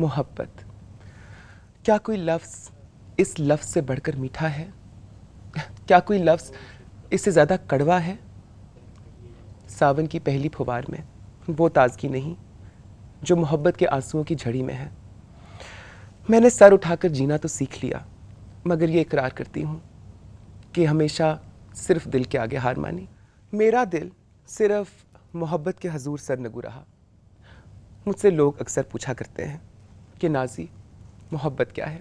मोहब्बत क्या कोई लफ्ज़ इस लफ्ज़ से बढ़कर मीठा है क्या कोई लफ्ज़ इससे ज़्यादा कड़वा है सावन की पहली फुवार में वो ताजगी नहीं जो मोहब्बत के आंसुओं की झड़ी में है मैंने सर उठाकर जीना तो सीख लिया मगर ये इकरार करती हूँ कि हमेशा सिर्फ दिल के आगे हार मानी मेरा दिल सिर्फ मोहब्बत के हजूर सर नगू रहा मुझसे लोग अक्सर पूछा करते हैं कि नाजी मोहब्बत क्या है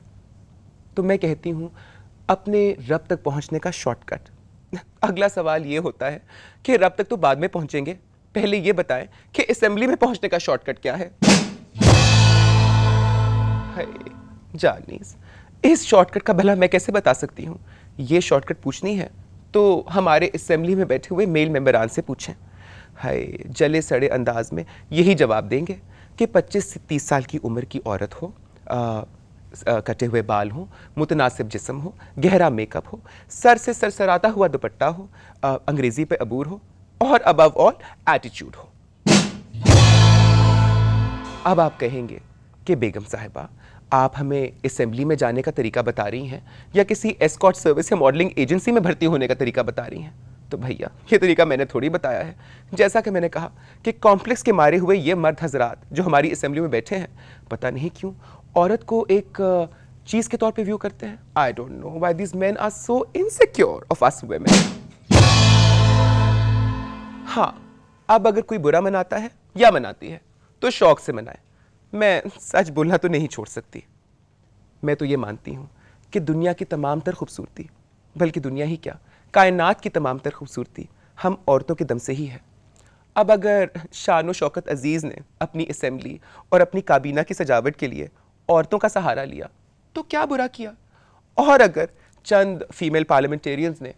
तो मैं कहती हूँ अपने रब तक पहुँचने का शॉर्टकट अगला सवाल ये होता है कि रब तक तो बाद में पहुँचेंगे पहले ये बताएं कि असम्बली में पहुँचने का शॉर्टकट क्या है जानीस इस शॉर्टकट का भला मैं कैसे बता सकती हूँ ये शॉर्टकट पूछनी है तो हमारे असम्बली में बैठे हुए मेल मेम्बरान से पूछें हाय जले सड़े अंदाज में यही जवाब देंगे कि 25 से 30 साल की उम्र की औरत हो आ, कटे हुए बाल हों मुतनासिब जिसम हो गहरा मेकअप हो सर से सर सराता हुआ दुपट्टा हो अंग्रेज़ी पे अबूर हो और अबव ऑल एटीट्यूड हो अब आप कहेंगे कि बेगम साहिबा आप हमें असम्बली में जाने का तरीका बता रही हैं या किसी एस्कॉट सर्विस या मॉडलिंग एजेंसी में भर्ती होने का तरीका बता रही हैं तो भैया ये तरीका मैंने थोड़ी बताया है जैसा कि मैंने कहा कि कॉम्प्लेक्स के मारे हुए ये मर्द हजरात जो हमारी असम्बली में बैठे हैं पता नहीं क्यों औरत को एक चीज़ के तौर पे व्यू करते हैं I don't know why this man are so insecure of us women हाँ अब अगर कोई बुरा मनाता है या मनाती है तो शौक से मनाए मैं सच बोलना तो नहीं छोड़ सकती मैं तो ये मानती हूँ कि दुनिया की तमाम तर खूबसूरती बल्कि दुनिया ही क्या कायनात की तमाम तर खूबसूरती हम औरतों के दम से ही है अब अगर शान शौकत अजीज़ ने अपनी असम्बली और अपनी काबीना की सजावट के लिए औरतों का सहारा लिया तो क्या बुरा किया और अगर चंद फीमेल पार्लियामेंटेरियंस ने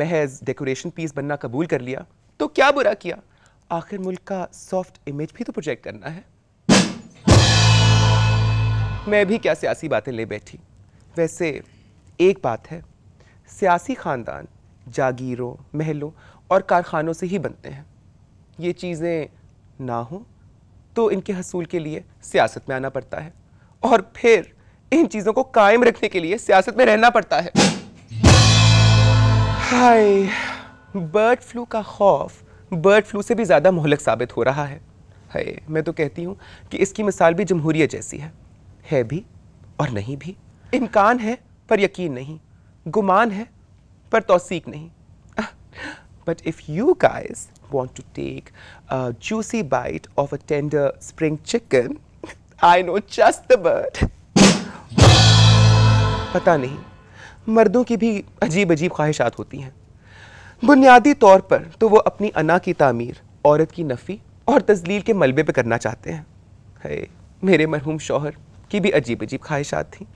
महज डेकोरेशन पीस बनना कबूल कर लिया तो क्या बुरा किया आखिर मुल्क का सॉफ्ट इमेज भी तो प्रोजेक्ट करना है मैं भी क्या सियासी बातें ले बैठी वैसे एक बात है सियासी ख़ानदान जागीरों महलों और कारखानों से ही बनते हैं ये चीज़ें ना हों तो इनके हसूल के लिए सियासत में आना पड़ता है और फिर इन चीज़ों को कायम रखने के लिए सियासत में रहना पड़ता है हाय बर्ड फ्लू का खौफ बर्ड फ्लू से भी ज़्यादा मोहलक साबित हो रहा है हाय मैं तो कहती हूँ कि इसकी मिसाल भी जमहूरियत जैसी है है भी और नहीं भी इम्कान है पर यकीन नहीं गुमान है पर तोसीक नहीं but if you guys want to take juicy bite of a tender spring chicken I know just the bird पता नहीं मर्दों की भी अजीब अजीब ख्वाहिशात होती हैं बुनियादी तौर पर तो वो अपनी अना की तामीर औरत की नफ़ी और तजलील के मलबे पर करना चाहते हैं है, मेरे मरहूम शोहर की भी अजीब अजीब ख्वाहिशात थी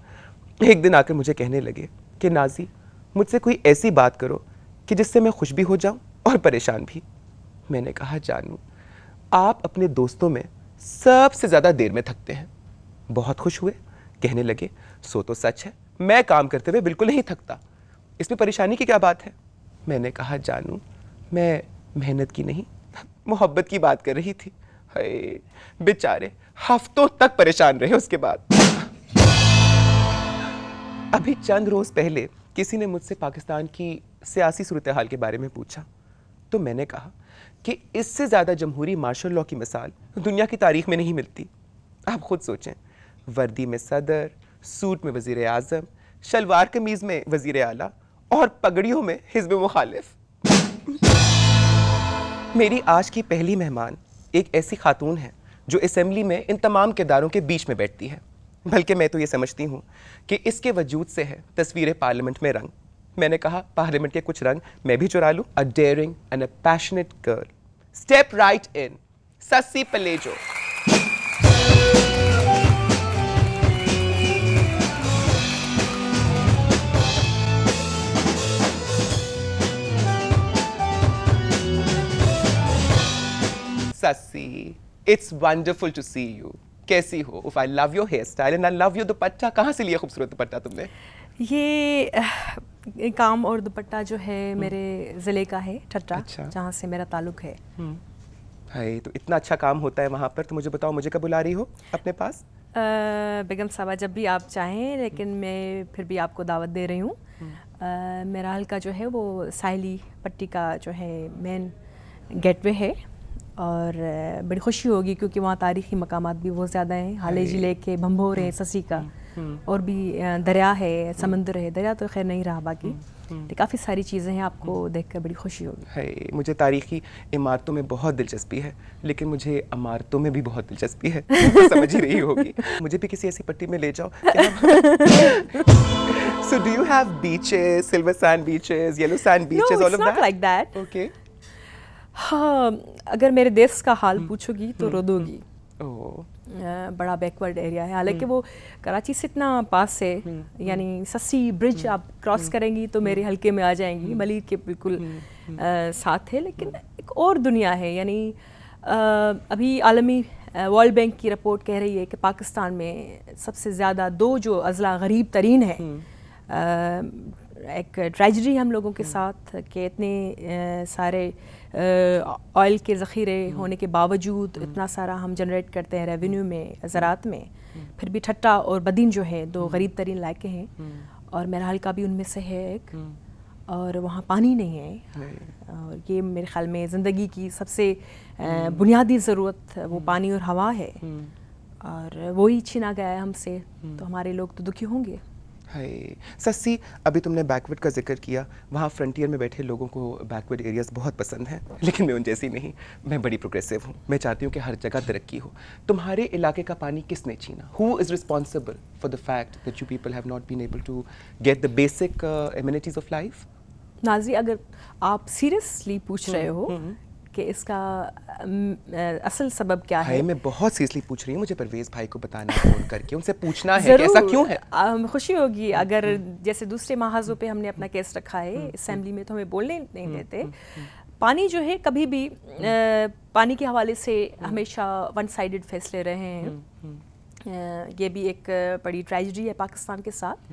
एक दिन आकर मुझे कहने लगे कि नाजी मुझसे कोई ऐसी बात करो कि जिससे मैं खुश भी हो जाऊं और परेशान भी मैंने कहा जानू आप अपने दोस्तों में सबसे ज़्यादा देर में थकते हैं बहुत खुश हुए कहने लगे सो तो सच है मैं काम करते हुए बिल्कुल नहीं थकता इसमें परेशानी की क्या बात है मैंने कहा जानू मैं मेहनत की नहीं मोहब्बत की बात कर रही थी हाय बेचारे हफ्तों तक परेशान रहे उसके बाद अभी चंद रोज पहले किसी ने मुझसे पाकिस्तान की सियासी सूरत हाल के बारे में पूछा तो मैंने कहा कि इससे ज़्यादा जमहूरी मार्शल लॉ की मिसाल दुनिया की तारीख में नहीं मिलती आप खुद सोचें वर्दी में सदर सूट में वजीर अजम शलवार कमीज़ में वजीर आला और पगड़ियों में हिजब मुखालिफ मेरी आज की पहली मेहमान एक ऐसी खातून है जो इसम्बली में इन तमाम किरदारों के बीच में बैठती है बल्कि मैं तो ये समझती हूँ कि इसके वजूद से है तस्वीरें पार्लियामेंट में रंग मैंने कहा पार्लियामेंट के कुछ रंग मैं भी चुरा लूँ a daring and a passionate girl step right in Sassi Palejo Sassy, it's wonderful to see you. कैसी हो if I love your hair style and I love your dupatta कहाँ से लिया खूबसूरत दुपट्टा तुमने ये काम और दुपट्टा जो है हम्म। मेरे ज़िले का है ठट्टा अच्छा। जहाँ से मेरा ताल्लुक है हम्म। भाई तो इतना अच्छा काम होता है वहाँ पर तो मुझे बताओ मुझे कब बुला रही हो अपने पास बेगम साहबा जब भी आप चाहें लेकिन हम्म। मैं फिर भी आपको दावत दे रही हूँ मेरा हल्का जो है वो साहली पट्टी का जो है मेन गेटवे है और बड़ी खुशी होगी क्योंकि वहाँ तारीखी मकाम भी बहुत ज़्यादा हैं हाले जिले के भम्भोर है हम्म। ससी का हम्म। हम्म। और भी दरिया है समंदर है दरिया तो खैर नहीं रहा बाकी तो काफ़ी सारी चीज़ें हैं आपको देखकर बड़ी खुशी होगी है मुझे तारीखी इमारतों में बहुत दिलचस्पी है लेकिन मुझे इमारतों में भी बहुत दिलचस्पी है समझ ही रही होगी मुझे भी किसी ऐसी पट्टी में ले जाओ so do you have beaches silver sand beaches yellow sand beaches all of that okay हाँ अगर मेरे देश का हाल हम्म, पूछोगी तो हम्म, रो दोगी हम्म। बड़ा बैकवर्ड एरिया है हालांकि वो कराची से इतना पास है यानी सस्सी ब्रिज आप क्रॉस करेंगी तो मेरे हल्के में आ जाएंगी मलिर के बिल्कुल साथ है लेकिन एक और दुनिया है यानी अभी आलमी वर्ल्ड बैंक की रिपोर्ट कह रही है कि पाकिस्तान में सबसे ज़्यादा दो जो अजला गरीब तरीन है एक ट्रेजडी हम लोगों के साथ कि इतने सारे ऑयल के ज़ख़ीरे हम्म। होने के बावजूद हम्म। इतना सारा हम जनरेट करते हैं रेवेन्यू में हम्म। ज़रात में फिर भी ठट्टा और बदीन जो है दो गरीब तरीन इलाके हैं और मेरा हल्का भी उनमें से है एक और वहाँ पानी नहीं है और ये मेरे ख्याल में ज़िंदगी की सबसे बुनियादी ज़रूरत वो पानी और हवा है और वही छीना गया है हमसे तो हमारे लोग तो दुखी होंगे है सस्सी अभी तुमने बैकवर्ड का जिक्र किया वहाँ फ्रंटियर में बैठे लोगों को बैकवर्ड एरियाज़ बहुत पसंद हैं लेकिन मैं उन जैसी नहीं मैं बड़ी प्रोग्रेसिव हूँ मैं चाहती हूँ कि हर जगह तरक्की हो तुम्हारे इलाके का पानी किसने छीना who is responsible for the fact that you people have not been able to get the basic amenities of life नाजी अगर आप सीरियसली पूछ रहे हम्म, हो हम्म, हम्म। कि इसका असल सबब क्या है मैं बहुत सीरियसली पूछ रही हूँ मुझे परवेज़ भाई को बताना फ़ोन करके उनसे पूछना है कि ऐसा क्यों है खुशी होगी हम्म, अगर हम्म। जैसे दूसरे महाजों पे हमने अपना हम्म, केस रखा है असम्बली में तो हमें बोलने नहीं देते पानी जो है कभी भी पानी के हवाले से हमेशा वन साइड फैसले रहे हैं ये भी एक बड़ी ट्रेजडी है पाकिस्तान के साथ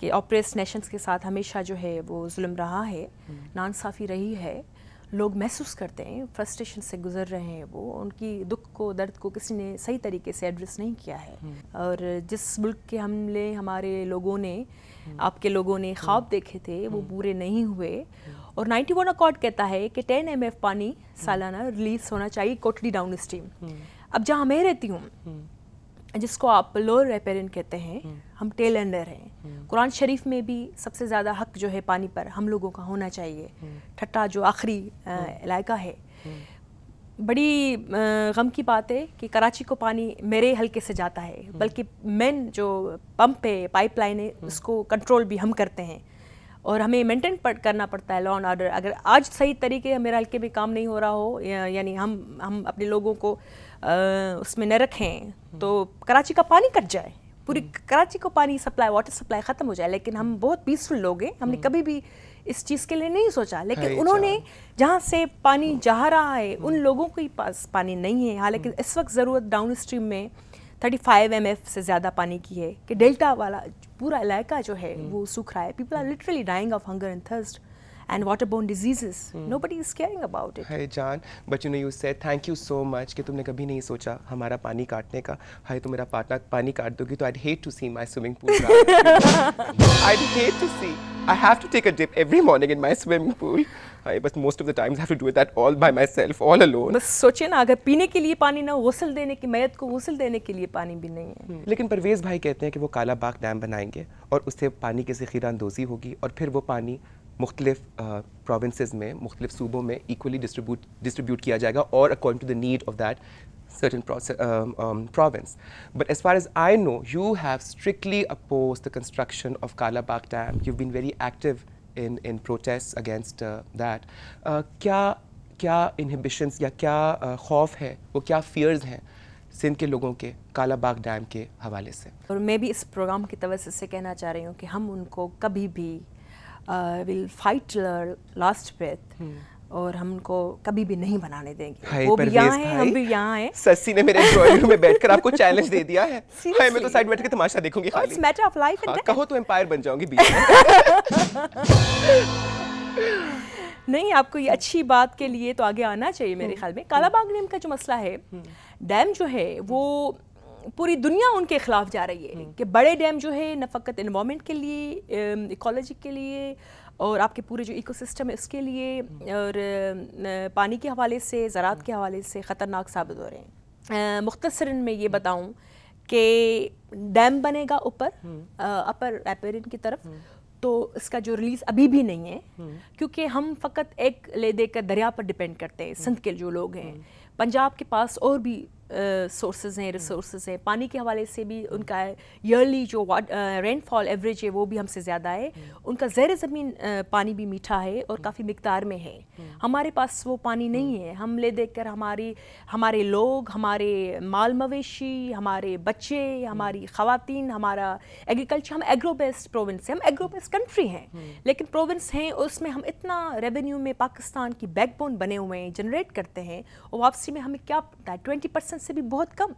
कि ऑपरेस नेशंस के साथ हमेशा जो है वो जुल्म रहा है नानसाफ़ी रही है लोग महसूस करते हैं फ्रस्ट्रेशन से गुजर रहे हैं वो उनकी दुख को दर्द को किसी ने सही तरीके से एड्रेस नहीं किया है हम्म। और जिस मुल्क के हमले हमारे लोगों ने हम्म। आपके लोगों ने हम्म। ख्वाब देखे थे वो पूरे नहीं हुए और 91 वन अकॉर्ड कहता है कि 10 एम पानी सालाना रिलीज होना चाहिए कोटली डाउन स्ट्रीम अब जहाँ मैं रहती हूँ जिसको आप लोअर रेपेरेंट कहते हैं हम टेल एंडर हैं हम्म। कुरान शरीफ में भी सबसे ज़्यादा हक जो है पानी पर हम लोगों का होना चाहिए हम्म। ठट्टा जो आखिरी हम्म। इलाका है बड़ी गम की बात है कि कराची को पानी मेरे हल्के से जाता है बल्कि मेन जो पंप है पाइपलाइन है उसको कंट्रोल भी हम करते हैं और हमें मेंटेन करना पड़ता है लॉ एंड ऑर्डर अगर आज सही तरीके मेरे हल्के में काम नहीं हो रहा हो या, यानी हम हम अपने लोगों को आ, उसमें न रखें तो कराची का पानी कट जाए पूरी हम्म। कराची को पानी सप्लाई वाटर सप्लाई ख़त्म हो जाए लेकिन हम हम्म। बहुत पीसफुल लोग हैं हमने हम्म। कभी भी इस चीज़ के लिए नहीं सोचा लेकिन उन्होंने जहाँ से पानी जा रहा है उन लोगों के पास पानी नहीं है हालांकि इस वक्त ज़रूरत डाउन स्ट्रीम में थर्टी फाइव एम एफ से ज़्यादा पानी की है कि डेल्टा वाला पूरा इलाका जो है वो सूख रहा है people are literally dying of hunger and thirst and waterborne diseases. Hmm. Nobody is caring about it. Hey John, but you know you said thank you so much कि तुमने कभी नहीं सोचा हमारा पानी काटने का हाय तुम मेरा पाटना पानी काट दोगी तो I'd hate to see my swimming pool. I'd hate to see. I have to take a dip every morning in my swimming pool. I, but most of the times I have to do that all by myself, all alone. बस सोचिए ना अगर पीने के लिए पानी ना गसल देने की मैयत को गसल देने के लिए पानी भी नहीं है hmm. लेकिन परवेज़ भाई कहते हैं कि वो काला बाग डैम बनाएंगे और उससे पानी की जखीरा अंदोजी होगी और फिर वो पानी मुख्तलिफ प्रोविंसेस में मुख्तलिफ सूबों में इक्वली डिस्ट्रीब्यूट डिस्ट्रीब्यूट किया जाएगा और according to the need of that certain province but as far as I know you have strictly oppose the construction of Kalabagh dam you been very active in in protest against that क्या क्या inhibitions या क्या खौफ है वो क्या fears हैं सिंध के लोगों के कालाबाग डैम के हवाले से और मैं भी इस प्रोग्राम की तवज से कहना चाह रही हूँ कि हम उनको कभी भी विल फाइट लास्ट ब्रेथ और हम उनको कभी भी नहीं बनाने देंगे वो भी यहाँ है हम भी यहाँ है सस्सी ने मेरे ड्राइंग में बैठकर आपको चैलेंज दे दिया है हाय मैं तो साइड बैठ के तमाशा देखूंगी खाली it's matter of life and कहो तो एम्पायर बन जाऊंगी बीच में नहीं आपको ये अच्छी बात के लिए तो आगे आना चाहिए मेरे hmm. ख्याल में कालाबाग डैम का जो मसला है hmm. डैम जो है वो पूरी दुनिया उनके खिलाफ जा रही है हम्म। कि बड़े डैम जो है न फ़कत इन्वामेंट के लिए इकोलॉजी के लिए और आपके पूरे जो इकोसिस्टम है उसके लिए हम्म। और पानी के हवाले से ज़रात के हम्म। हवाले से ख़तरनाक साबित हो रहे हैं मुख्तसरा मैं ये बताऊँ कि डैम बनेगा ऊपर अपर एपेरिन की तरफ तो इसका जो रिलीज़ अभी भी नहीं है क्योंकि हम फ़कत एक ले देकर दरिया पर डिपेंड करते हैं सिंध के जो लोग हैं पंजाब के पास और भी सोर्सेज हैं रिसोर्सेज हम्म। हैं पानी के हवाले से भी उनका ईयरली जो रेनफॉल एवरेज है वो भी हमसे ज़्यादा है हम्म। उनका ज़ैर ज़मीन पानी भी मीठा है और हम्म। काफ़ी मकदार में है हमारे पास वो पानी नहीं है हम ले देख कर हमारी हमारे लोग हमारे माल मवेशी हमारे बच्चे हमारी खातन हमारा एग्रीकल्चर हम एग्रो बेस्ड प्रोविंस हैं हम एग्रो बेस्ड कंट्री हैं लेकिन प्रोविंस हैं उसमें हम इतना रेवेन्यू में पाकिस्तान की बैकबोन बने हुए हैं जनरेट करते हैं और वापसी में हमें क्या ट्वेंटी परसेंट परसेंट से भी बहुत कम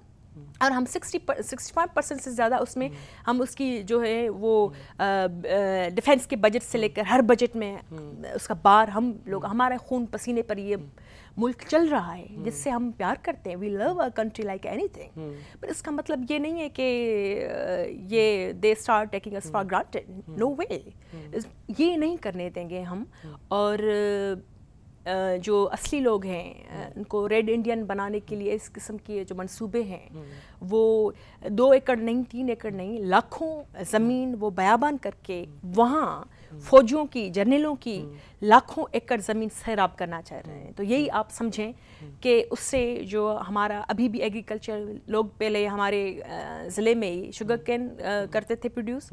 और हम सिक्सटी सिक्सटी फाइव परसेंट से ज़्यादा उसमें हम उसकी जो है वो डिफेंस के बजट से लेकर हर बजट में उसका बार हम लोग हमारे खून पसीने पर ये मुल्क चल रहा है जिससे हम प्यार करते हैं we love a country like anything पर इसका मतलब ये नहीं है कि ये they start taking us for granted no way ये नहीं करने देंगे हम और जो असली लोग हैं हम्म। उनको रेड इंडियन बनाने के लिए इस किस्म के जो मंसूबे हैं हम्म। वो दो एकड़ नहीं तीन एकड़ नहीं लाखों ज़मीन वो बयाबान करके हम्म। वहाँ फौजियों की जर्नलों की लाखों एकड़ ज़मीन सैराब करना चाह रहे हैं तो यही आप समझें कि उससे जो हमारा अभी भी एग्रीकल्चर लोग पहले हमारे ज़िले में ही शुगर कैन करते थे प्रोड्यूस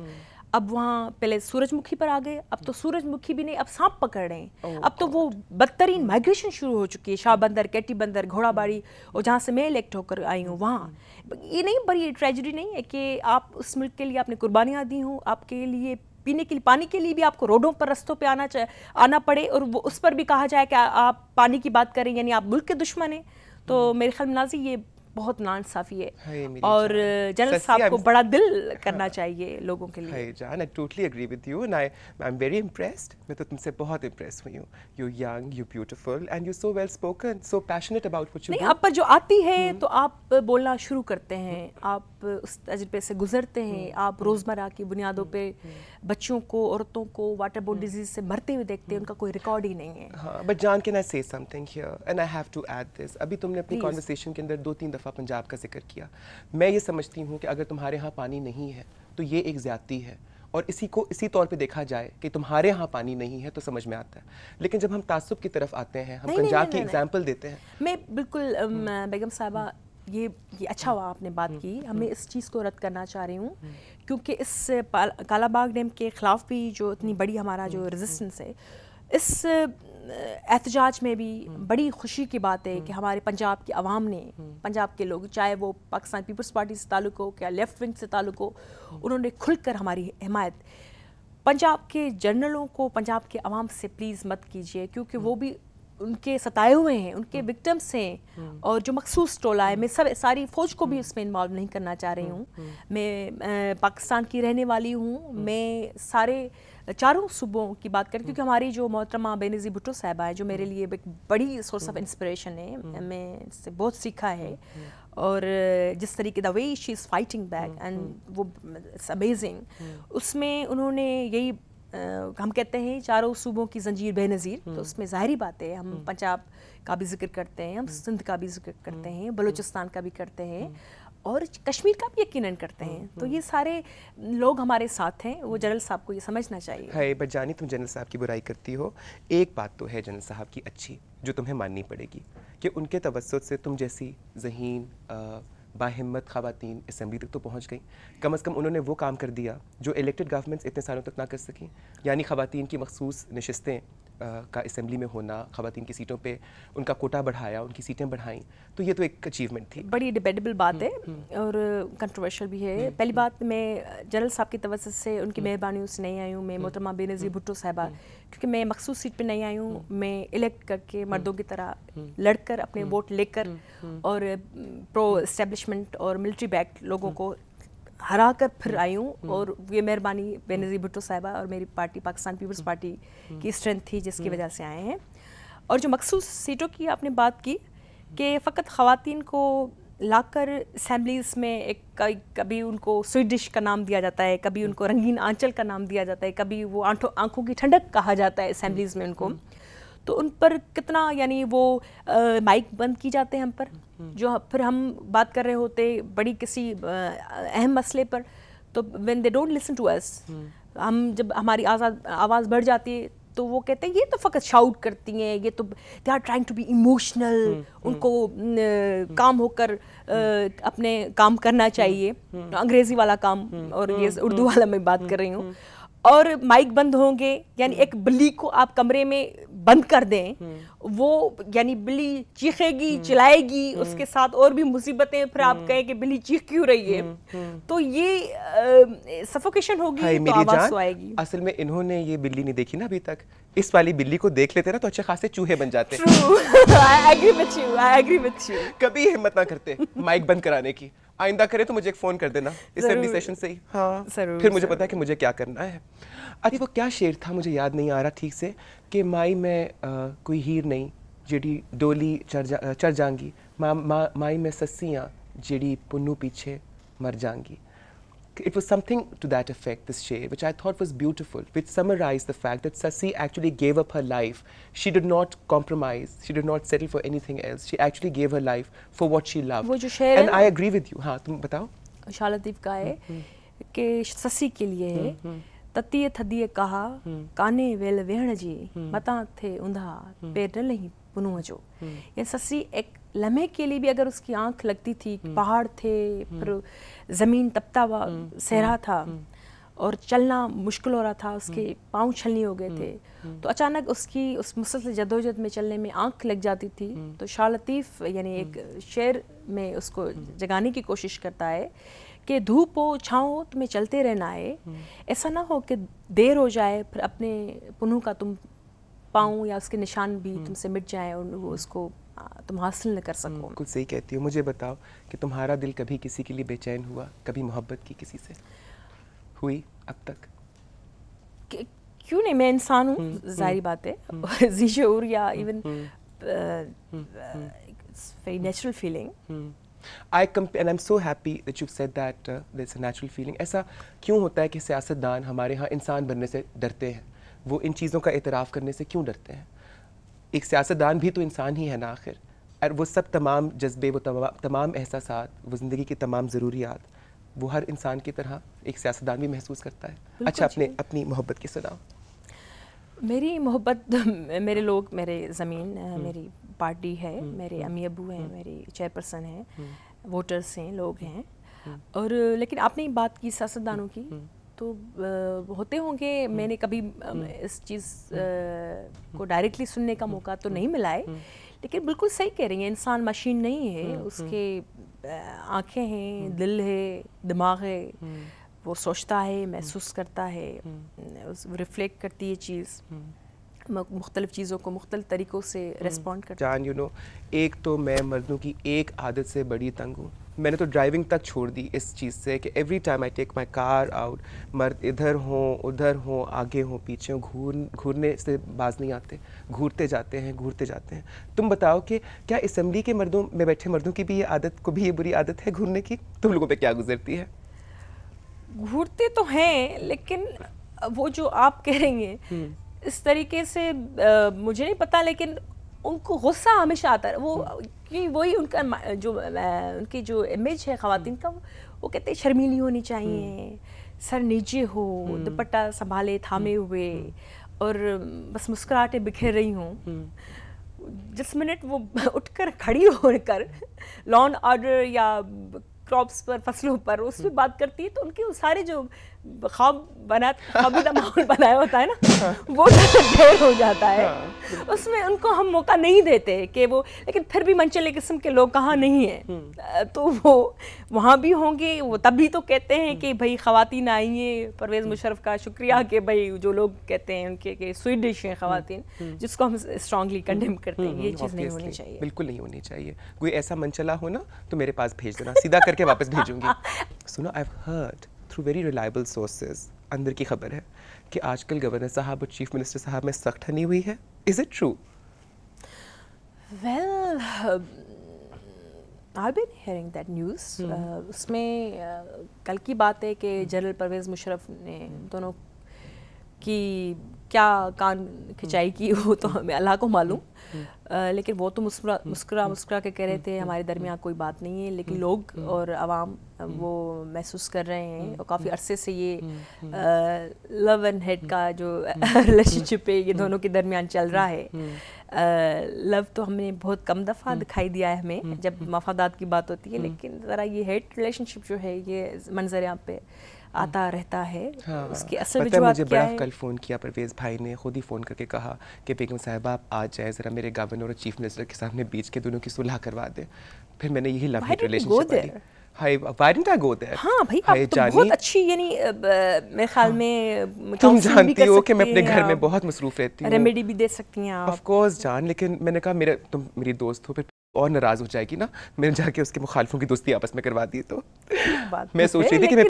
अब वहाँ पहले सूरजमुखी पर आ गए अब तो सूरजमुखी भी नहीं अब सांप पकड़ रहे हैं अब तो वो बदतरीन माइग्रेशन शुरू हो चुकी है शाह बंदर कैटी बंदर घोड़ाबाड़ी और जहाँ से मैं इलेक्ट होकर आई हूँ वहाँ ये नहीं बड़ी ट्रेजिडी नहीं है कि आप उस मुल्क के लिए आपने कुर्बानियाँ दी हूँ आपके लिए पीने के लिए पानी के लिए भी आपको रोडों पर रस्तों पर आना आना पड़े और वो उस पर भी कहा जाए कि आप पानी की बात करें यानी आप मुल्क के दुश्मन हैं तो मेरे ख्याल नाजी ये बहुत नासाफ़ी है और जनरल साहब को बड़ा दिल करना चाहिए लोगों के लिए जान I totally agree with you and I I am very impressed मैं तो तुमसे बहुत इम्प्रेस हुई हूँ you young you beautiful and you so well spoken so passionate about what you नहीं आप पर जो आती है हम्म। तो आप बोलना शुरू करते हैं आप आप उस तजर्बे से गुजरते हैं हम्म, आप हम्म, रोज़मर्रा की हम्म, बुनियादों पे बच्चों को औरतों को वाटर बोर्ड डिजीज से मरते हुए देखते हैं उनका कोई रिकॉर्ड ही नहीं है बट जान can I say something here and I have to add this अभी तुमने अपनी कॉन्वर्सेशन के अंदर दो तीन दफ़ा पंजाब का जिक्र किया मैं ये समझती हूँ कि अगर तुम्हारे यहाँ पानी नहीं है तो ये एक ज़्यादती है और इसी को इसी तौर पे देखा जाए कि तुम्हारे यहाँ पानी नहीं है तो समझ में आता है लेकिन जब हम तासुब की तरफ आते हैं हम पंजाब की एग्जाम्पल देते हैं मैं बिल्कुल बेगम साहबा ये ये अच्छा हुआ आपने बात हम्म, की हम्म। हमें इस चीज़ को रद्द करना चाह रही हूँ हम्म। क्योंकि इस कालाबाग डैम के ख़िलाफ़ भी जो इतनी बड़ी हमारा जो रेजिस्टेंस है इस एहतजाज में भी बड़ी खुशी की बात है कि हमारे पंजाब की आवाम ने पंजाब के लोग चाहे वो पाकिस्तान पीपल्स पार्टी से ताल्लुक़ हो या लेफ़्ट विंग से ताल्लुक़ हो उन्होंने खुलकर हमारी हिमायत पंजाब के जर्नलों को पंजाब के आवाम से प्लीज़ मत कीजिए क्योंकि वो भी उनके सताए हुए हैं उनके विक्टम्स हम्म। हैं हम्म। और जो मखसूस टोला है हम्म। मैं सब सारी फ़ौज को भी उसमें इन्वॉल्व नहीं करना चाह रही हूँ मैं पाकिस्तान की रहने वाली हूँ मैं सारे चारों सूबों की बात करें क्योंकि हमारी जो मोहतरमा बेनज़ी भुट्टो साहबा है जो मेरे लिए एक बड़ी सोर्स ऑफ इंस्परेशन है मैं इससे बहुत सीखा है और जिस तरीके the way she is fighting back and वो इट्स अमेजिंग उसमें उन्होंने यही हम कहते हैं चारों सूबों की जंजीर बेनज़ीर तो हम्म। उसमें जाहिर बात है हम हम्म। पंजाब का भी जिक्र करते हैं हम हम्म। सिंध का भी जिक्र करते हैं बलूचिस्तान का भी करते हैं और कश्मीर का भी यकीनन करते हैं तो ये सारे लोग हमारे साथ हैं वो जनरल साहब को ये समझना चाहिए हाय बट जानी तुम जनरल साहब की बुराई करती हो एक बात तो है जनरल साहब की अच्छी जो तुम्हें माननी पड़ेगी कि उनके तवसत से तुम जैसी जहीन बाहिम्मत खातन असम्बली तक तो पहुँच गई कम अज़ कम उन्होंने वो काम कर दिया जो इलेक्टेड गवर्नमेंट्स इतने सालों तक ना कर सकें यानी खातन की मखसूस नशस्तें का असम्बली में होना खातन की सीटों पर उनका कोटा बढ़ाया उनकी सीटें बढ़ाई तो ये तो एक अचीवमेंट थी बड़ी डिबेटेबल बात हम्म, है हम्म। और कंट्रोवर्शियल भी है हम्म, पहली बात मैं जनरल साहब की तवज से उनकी मेहरबानियों से नहीं आई हूँ मैं मोहतरमा बेनज़ीर भुट्टो साहबा क्योंकि मैं मखसूस सीट पर नहीं आई हूँ मैं इलेक्ट करके मर्दों की तरह लड़कर अपने वोट लेकर और प्रो इस्टेबलिशमेंट और मिलिट्री बैक लोगों को हरा कर फिर हम्म। आई हूँ हम्म। और ये मेहरबानी हम्म। बेनजी भुट्टो साहबा और मेरी पार्टी पाकिस्तान पीपल्स पार्टी की स्ट्रेंथ थी जिसकी वजह से आए हैं और जो मखसूस सीटों की आपने बात की कि फ़कत ख़वान को लाकर असम्बलीज़ में एक कभी उनको स्वीट डिश का नाम दिया जाता है कभी उनको रंगीन आंचल का नाम दिया जाता है कभी वो आंखों आंखों की ठंडक कहा जाता है असम्बलीज़ में उनको तो उन पर कितना यानी वो माइक बंद की जाते हैं हम पर जो फिर हम बात कर रहे होते बड़ी किसी अहम मसले पर तो when they don't listen to us हम जब हमारी आज़ाद आवाज़ बढ़ जाती है तो वो कहते हैं ये तो फ़कत शाउट करती हैं ये तो they are trying to be emotional उनको न, हम्म। काम होकर हम्म। अपने काम करना हम्म, चाहिए तो अंग्रेज़ी वाला काम और ये उर्दू वाला मैं बात कर रही हूँ और माइक बंद होंगे यानी एक बिल्ली को आप कमरे में बंद कर दें हम्म। वो यानी बिल्ली चीखेगी हम्म। चिल्लाएगी हम्म। उसके साथ और भी मुसीबतें फिर आप कहें कि बिल्ली चीख क्यों रही है तो ये सफोकेशन होगी तो आवाज तो आएगी असल में इन्होंने ये बिल्ली नहीं देखी ना अभी तक इस वाली बिल्ली को देख लेते ना तो अच्छे खासे चूहे बन जाते कभी हिम्मत ना करते माइक बंद कराने की आइंदा करे तो मुझे एक फोन कर देना इस सेशन से ही हाँ फिर मुझे पता है कि मुझे क्या करना है अरे वो क्या शेर था मुझे याद नहीं आ रहा ठीक से कि माई में आ, कोई हीर नहीं जेडी डोली चर जा चर जाएंगी मा, मा, माई में सस्सियाँ जेडी पुन्नू पीछे मर जाएंगी it was something to that effect, this shade, which I thought was beautiful, which summarized the fact that Sasi actually gave up her life. She did not compromise. She did not settle for anything else. She actually gave her life for what she loved. वो जो शेर And I agree with you. हाँ तुम बताओ शालादीप का है कि ससी के लिए है ततीय थदिय कहा हम्म। काने वेल वेहण जी हम्म। मता थे उंधा हम्म। पेड़ नहीं पुनुह जो ये ससी एक लम्हे के लिए भी अगर उसकी आंख लगती थी पहाड़ थे फिर ज़मीन तपता हुआ सहरा था और चलना मुश्किल हो रहा था उसके पांव छलनी हो गए थे तो अचानक उसकी उस मुसलसल जदोजहद में चलने में आंख लग जाती थी तो शाह लतीफ़ यानी एक शेर में उसको जगाने की कोशिश करता है कि धूप हो छाँव हो तुम्हें चलते रहना है ऐसा ना हो कि देर हो जाए फिर अपने पुनः का तुम पाऊँ या उसके निशान भी हम्म। तुमसे मिट जाए और वो उसको तुम हासिल न कर हम्म, सको बिल्कुल सही कहती हो मुझे बताओ कि तुम्हारा दिल कभी किसी के लिए बेचैन हुआ कभी मोहब्बत की किसी से हुई अब तक क्यों नहीं मैं इंसान हूँ हम्म, जारी बात है या even very natural feeling I I'm I am so you've said that uh, there's a natural feeling ऐसा क्यों होता है कि सियासतदान हमारे यहाँ इंसान बनने से डरते हैं वो इन चीज़ों का एतराफ़ करने से क्यों डरते हैं एक सियासतदान भी तो इंसान ही है ना आखिर और वो सब तमाम जज्बे वो तमाम तमाम एहसास वो ज़िंदगी की तमाम ज़रूरियात वो हर इंसान की तरह एक सियासतदान भी महसूस करता है अच्छा अपने अपनी मोहब्बत की सुनाओ मेरी मोहब्बत मेरे लोग मेरे ज़मीन हम्म। मेरी पार्टी है हम्म, मेरे हम्म, अमी अबू हैं मेरे चेयरपर्सन हैं वोटर्स हैं लोग हैं और लेकिन आपने बात की सियासतदानों की तो होते होंगे मैंने कभी इस चीज़ को डायरेक्टली सुनने का मौका तो नहीं मिला है लेकिन बिल्कुल सही कह रही हैं इंसान मशीन नहीं है उसके आंखें हैं दिल है दिमाग है वो सोचता है महसूस हम्म। करता है रिफ्लेक्ट हम्म। करती है चीज़ हम्म। मुख्तलिफ चीज़ों को मुख्तल तरीक़ों से रेस्पॉन्ड कर जान यू नो एक तो मैं मर्दों की एक आदत से बड़ी तंग हूँ मैंने तो ड्राइविंग तक छोड़ दी इस चीज़ से कि every time I take my car out मर्द इधर हों उधर हों आगे हों पीछे हों घूर घूरने से बाज नहीं आते घूरते जाते हैं घूरते जाते हैं तुम बताओ कि क्या असम्बली के मर्दों में बैठे मर्दों की भी ये आदत को भी ये बुरी आदत है घूरने की तुम लोगों पर क्या गुजरती है घूरते तो हैं लेकिन वो जो आप कह रही हैं हम्म। इस तरीके से आ, मुझे नहीं पता लेकिन उनको गुस्सा हमेशा आता है वो हम्म। क्योंकि वही उनका जो उनकी जो इमेज है खातन का वो कहते हैं शर्मीली होनी चाहिए हम्म। सर नीचे हो दुपट्टा संभाले थामे हुए और बस मुस्कुराहटें बिखेर रही हूँ जिस मिनट वो उठकर खड़ी होकर लॉन ऑर्डर या क्रॉप्स पर फसलों पर उस पर हम्म। बात करती है तो उनके सारे जो ख्वाब बना का तो माहौल बनाया होता है ना वो तो ढेर हो जाता है हाँ, उसमें उनको हम मौका नहीं देते कि वो लेकिन फिर भी मंचले किस्म के लोग कहाँ नहीं हैं हम्म। तो वो वहाँ भी होंगे वो तभी तो कहते हैं कि हम्म। भाई ख़वान आइए परवेज़ हम्म। मुशरफ का शुक्रिया कि भाई जो लोग कहते हैं उनके कि स्वीट डिश हैं ख़वान जिसको हम स्ट्रांगली कंडेम करते हैं ये चीज़ नहीं होनी चाहिए बिल्कुल नहीं होनी चाहिए कोई ऐसा मंचला हो ना तो मेरे पास भेज देना सीधा करके वापस भेजूंगी सुनो I hurt heard through very reliable sources अंदर की खबर है कि आजकल गवर्नर साहब और चीफ मिनिस्टर साहब में सख्त हनी हुई है is it true well I been hearing that news उसमें uh, कल की बात है कि जनरल परवेज़ मुशरफ ने hmm. दोनों कि क्या कान खिंचाई की वो तो हमें अल्लाह को मालूम लेकिन वो तो मुस्कुरा मुस्कुरा मुस्कुरा के कह रहे थे हमारे दरमियान कोई बात नहीं है लेकिन लोग और आवाम वो महसूस कर रहे हैं और काफ़ी अरसे से ये आ, लव एंड हेड का जो रिलेशनशिप है ये दोनों के दरमियान चल रहा है आ, लव तो हमने बहुत कम दफ़ा दिखाई दिया है हमें जब मफादात की बात होती है लेकिन ज़रा ये हेड रिलेशनशिप जो है ये मंजर यहाँ पे आता रहता है हाँ, उसके असल पता मुझे बड़ा कल फ़ोन किया परवेज़ भाई ने खुद ही फ़ोन करके कहा कि बेगम साहब आप आ जाए ज़रा मेरे गवर्नर और चीफ मिनिस्टर के सामने बीच के दोनों की सुलह करवा दे फिर मैंने यही लव रिलेशनशिप हाँ तो रेमेडी हाँ। भी दे सकती हैं आप जान लेकिन मैंने कहा मेरे तुम मेरी दोस्त हो फिर और नाराज हो जाएगी ना मैंने जाके उसके मुखालफों की दोस्ती आपस में करवा दी तो मैं तो सोच रही थी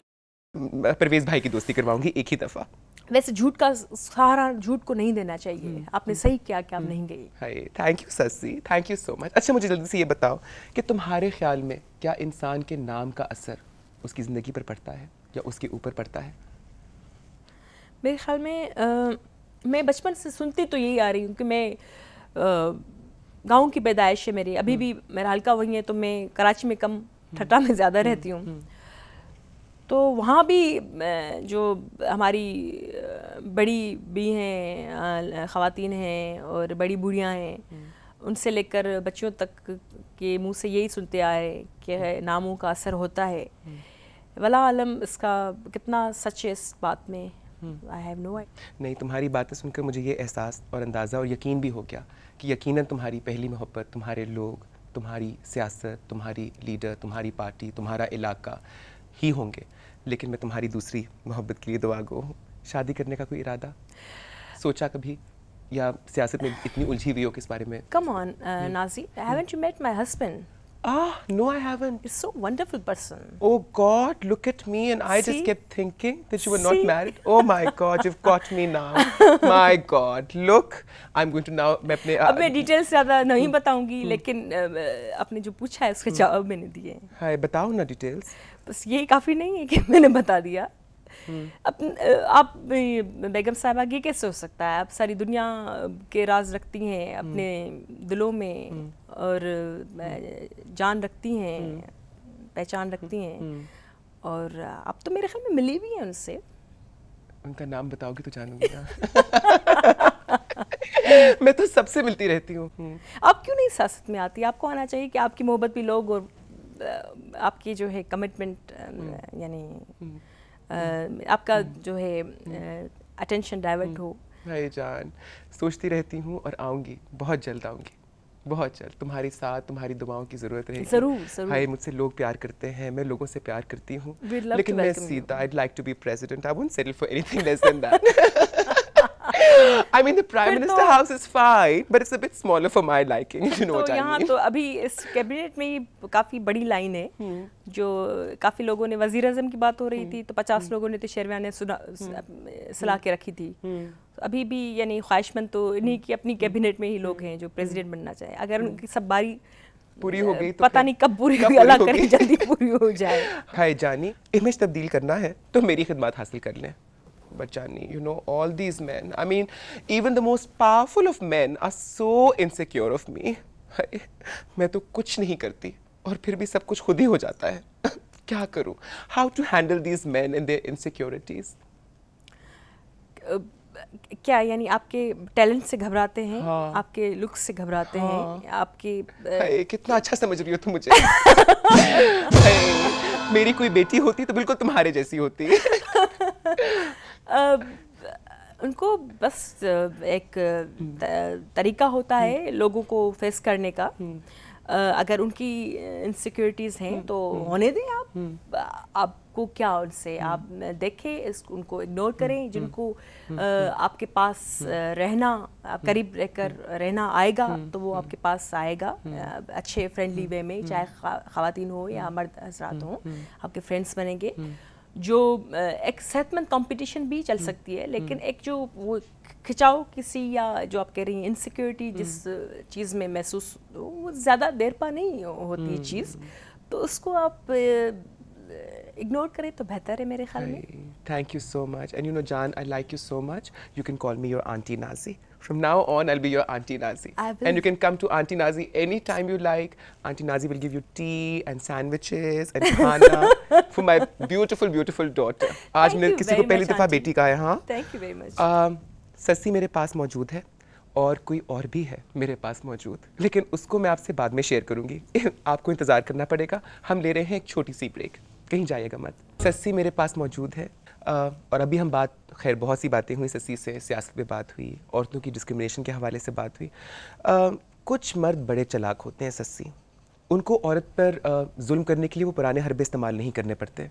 परवेज भाई की दोस्ती करवाऊंगी एक ही दफा वैसे झूठ का सहारा झूठ को नहीं देना चाहिए हम्म। आपने सही किया कि आप नहीं गई thank hmm. You Sassi thank you so much अच्छा मुझे जल्दी से ये बताओ कि तुम्हारे ख्याल में क्या इंसान के नाम का असर उसकी ज़िंदगी पर पड़ता है या उसके ऊपर पड़ता है मेरे ख्याल में आ, मैं बचपन से सुनती तो यही आ रही हूँ कि मैं गाँव की पैदाइश है मेरी अभी हम्म। भी मेरा हल्का वही है तो मैं कराची में कम ठट्टा में ज़्यादा रहती हूँ तो वहाँ भी जो हमारी बड़ी भी हैं ख़वातीन हैं और बड़ी बूढ़ियाँ हैं हम्म। उनसे लेकर बच्चों तक के मुंह से यही सुनते आए कि हम्म। नामों का असर होता है हम्म। वला आलम इसका कितना सच है इस बात में आई हैव नो नहीं तुम्हारी बातें सुनकर मुझे ये एहसास और अंदाज़ा और यकीन भी हो गया कि यकीन तुम्हारी पहली मोहब्बत तुम्हारे लोग तुम्हारी सियासत तुम्हारी लीडर तुम्हारी पार्टी तुम्हारा इलाका ही होंगे लेकिन मैं तुम्हारी दूसरी मोहब्बत के लिए दुआ गो हूँ शादी करने का कोई इरादा सोचा कभी या सियासत में इतनी उलझी हुई हो किस बारे में come on Naazi haven't you met my husband Ah, no, I haven't. He's so wonderful person. Oh God, look at me, and I See? just kept thinking that you were See? not married. Oh my God, you've got me now. my God, look, I'm going to now. मैं अपने अब मैं details ज़्यादा नहीं बताऊंगी, लेकिन अपने जो पूछा है उसके जवाब मैंने दिए हैं। हाय, बताओ ना details. बस ये काफ़ी नहीं है कि मैंने बता दिया हम्म। अब आप बेगम साहबा ये कैसे हो सकता है आप सारी दुनिया के राज रखती हैं हम्म। अपने दिलों में हम्म। और जान रखती हैं पहचान रखती हैं और आप तो मेरे ख्याल में मिली भी हैं उनसे उनका नाम बताओगी तो जानूंगी मैं तो सबसे मिलती रहती हूँ आप क्यों नहीं सियासत में आती आपको आना चाहिए कि आपकी मोहब्बत भी लोग और आपकी जो है कमिटमेंट हम्म। यानी हम्म। आपका हम्म। जो है अटेंशन डाइवर्ट हो भाई जान सोचती रहती हूँ और आऊंगी बहुत जल्द आऊंगी बहुत जल्द तुम्हारी साथ तुम्हारी दुआओं की जरूरत रहेगी जरूर जरूर भाई मुझसे लोग प्यार करते हैं मैं लोगों से प्यार करती हूँ लेकिन मैं सीधा I like to be president I won't settle for anything less than that I mean, the Prime Minister तो, House is fine, but it's a bit smaller for my liking. You know तो what I mean? तो अभी इस cabinet में काफ़ी बड़ी line है hmm. जो काफ़ी लोगों ने वजीर अजम की बात हो रही hmm. थी तो पचास hmm. लोगों ने तो शेरवान ने सलाह के रखी थी तो अभी भी यानी ख्वाहिशमंद तो इन्हीं की अपनी कैबिनेट में ही लोग हैं जो प्रेसिडेंट बनना चाहे अगर उनकी सब बारी पूरी हो गई तो पता नहीं कब पूरी होगी अल्लाह करे जल्दी पूरी हो जाए हाय जानी इमेज तब्दील करना है तो मेरी खिदमत हासिल कर लें Bachani, you know, all these men. I mean, even the most powerful of men are so insecure of me. मैं तो कुछ नहीं करती और फिर भी सब कुछ खुद ही हो जाता है क्या करूं how to handle these man in their insecurities क्या यानी आपके टैलेंट से घबराते हैं हाँ। आपके लुक्स से घबराते हाँ। हैं आपके आ... कितना अच्छा समझ रही हो तुम मुझे मेरी कोई बेटी होती तो बिल्कुल तुम्हारे जैसी होती उनको बस एक तरीका होता है हम्म। लोगों को फेस करने का हम्म। अगर उनकी इनसिक्योरिटीज़ हैं हम्म। तो होने दें आप आपको क्या उनसे आप देखें उनको इग्नोर करें जिनको आपके पास रहना करीब रहकर रहना आएगा तो वो आपके पास आएगा अच्छे फ्रेंडली वे में चाहे खातिन हो या मर्द हजरात हों आपके फ्रेंड्स बनेंगे जो एक सेहतमंद कंपटीशन भी चल हम्म। सकती है लेकिन हम्म। एक जो वो खिंचाओ किसी या जो आप कह रही हैं इनसिक्योरिटी हम्म। जिस चीज़ में महसूस वो ज़्यादा देर पा नहीं होती चीज़ तो उसको आप इग्नोर करें तो बेहतर है मेरे ख्याल में Thank you so much. And you know, Jan, I like you so much. You can call me your Auntie Nazi. From now on, I'll be your Auntie Nazi. And you can come to Auntie Nazi anytime you like. Auntie Nazi will give you tea and sandwiches and khana for my beautiful, beautiful daughter. आज मैंने किसी को पहली दफ़ा बेटी कहा है हाँ Thank you very much. Shashi मेरे पास मौजूद है और कोई और भी है मेरे पास मौजूद लेकिन उसको मैं आपसे बाद में शेयर करूंगी आपको इंतज़ार करना पड़ेगा हम ले रहे हैं एक छोटी सी ब्रेक कहीं जाइएगा मत सस्सी मेरे पास मौजूद है और अभी हम बात खैर बहुत सी बातें हुई ससी से सियासत पे बात हुई औरतों की डिस्क्रिमिनेशन के हवाले से बात हुई आ, कुछ मर्द बड़े चलाक होते हैं सस्सी उनको औरत पर जुल्म करने के लिए वो पुराने हरबे इस्तेमाल नहीं करने पड़ते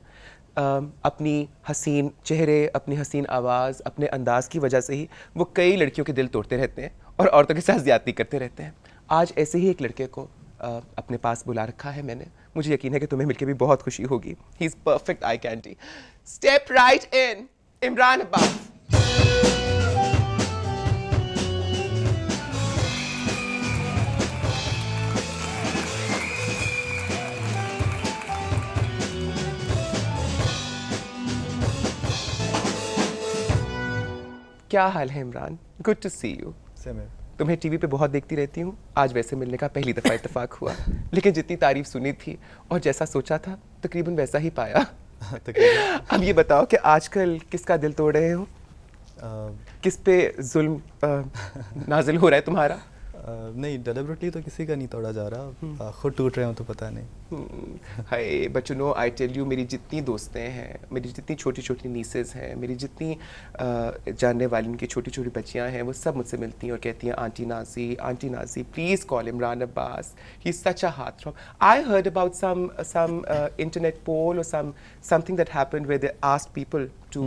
अपनी हसीन चेहरे अपनी हसीन आवाज़ अपने अंदाज़ की वजह से ही वो कई लड़कियों के दिल तोड़ते रहते हैं और औरतों के साथ ज़्यादती करते रहते हैं आज ऐसे ही एक लड़के को अपने पास बुला रखा है मैंने मुझे यकीन है कि तुम्हें मिलकर भी बहुत खुशी होगी he is perfect eye candy step right in Imran Abbas क्या हाल है Imran good to see you same तुम्हें टीवी पे बहुत देखती रहती हूँ आज वैसे मिलने का पहली दफ़ा इतफाक हुआ लेकिन जितनी तारीफ सुनी थी और जैसा सोचा था तकरीबन वैसा ही पाया अब ये बताओ कि आजकल किसका दिल तोड़ रहे हो किस पे जुल्म नाजिल हो रहा है तुम्हारा नहीं डेलिबरेटली तो किसी का नहीं तोड़ा जा रहा हम्म। खुद टूट रहे हो तो पता नहीं हम्म। हाय but no I tell you मेरी जितनी दोस्तें हैं मेरी जितनी छोटी छोटी नीसेज हैं मेरी जितनी जानने वाली उनकी छोटी छोटी बच्चियां हैं वो सब मुझसे मिलती हैं और कहती हैं aunty Naazi aunty Naazi please call Imran Abbas he such a hot from I heard about some some internet poll और some something that happen with asked people to